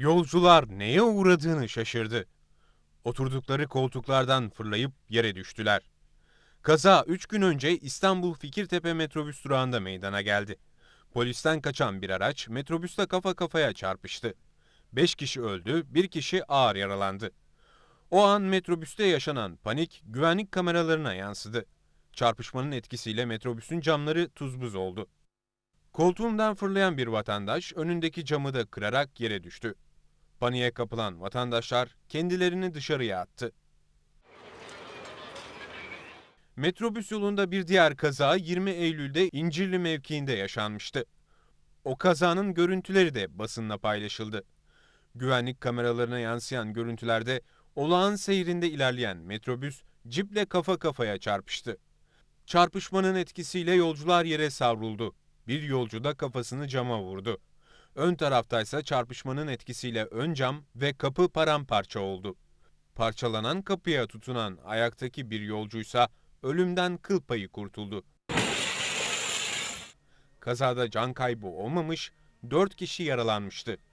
Yolcular neye uğradığını şaşırdı. Oturdukları koltuklardan fırlayıp yere düştüler. Kaza 3 gün önce İstanbul Fikirtepe metrobüs durağında meydana geldi. Polisten kaçan bir araç metrobüste kafa kafaya çarpıştı. 5 kişi öldü, 1 kişi ağır yaralandı. O an metrobüste yaşanan panik güvenlik kameralarına yansıdı. Çarpışmanın etkisiyle metrobüsün camları tuz buz oldu. Koltuğundan fırlayan bir vatandaş önündeki camı da kırarak yere düştü. Paniğe kapılan vatandaşlar kendilerini dışarıya attı. Metrobüs yolunda bir diğer kaza 20 Eylül'de İncirli mevkiinde yaşanmıştı. O kazanın görüntüleri de basınla paylaşıldı. Güvenlik kameralarına yansıyan görüntülerde olağan seyrinde ilerleyen metrobüs ciple kafa kafaya çarpıştı. Çarpışmanın etkisiyle yolcular yere savruldu. Bir yolcu da kafasını cama vurdu. Ön taraftaysa çarpışmanın etkisiyle ön cam ve kapı paramparça oldu. Parçalanan kapıya tutunan ayaktaki bir yolcuysa ölümden kıl payı kurtuldu. Kazada can kaybı olmamış, 4 kişi yaralanmıştı.